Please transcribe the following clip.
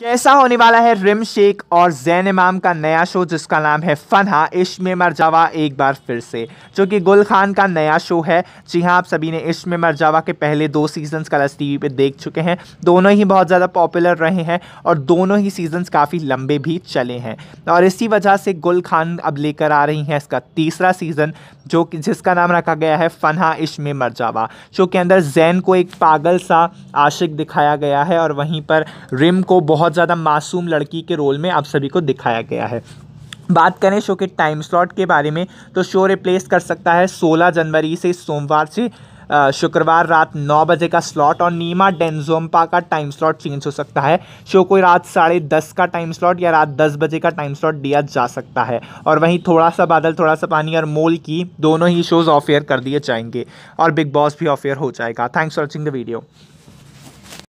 कैसा होने वाला है रिम शेख और जैन इमाम का नया शो जिसका नाम है फनहा इश्म मर जावा एक बार फिर से जो कि गुल खान का नया शो है जी हाँ आप सभी ने इश्म मर जावा के पहले दो सीजन्स कलर्स टीवी पे देख चुके हैं दोनों ही बहुत ज़्यादा पॉपुलर रहे हैं और दोनों ही सीजन्स काफ़ी लंबे भी चले हैं और इसी वजह से गुल खान अब लेकर आ रही हैं इसका तीसरा सीज़न जो कि जिसका नाम रखा गया है फनहा इश्म मर जावा शो के अंदर जैन को एक पागल सा आशिक दिखाया गया है और वहीं पर रिम को बहुत बहुत ज़्यादा मासूम लड़की के रोल में आप सभी को दिखाया गया है बात करें शो के टाइम स्लॉट के बारे में तो शो रिप्लेस कर सकता है 16 जनवरी से सोमवार से शुक्रवार रात नौ बजे का स्लॉट और नीमा डेनजोम्पा का टाइम स्लॉट चेंज हो सकता है शो को रात साढ़े दस का टाइम स्लॉट या रात दस बजे का टाइम स्लॉट दिया जा सकता है और वहीं थोड़ा सा बादल थोड़ा सा पानी और मोल की दोनों ही शोज़ ऑफ एयर कर दिए जाएंगे और बिग बॉस भी ऑफ एयर हो जाएगा thanks for watching the video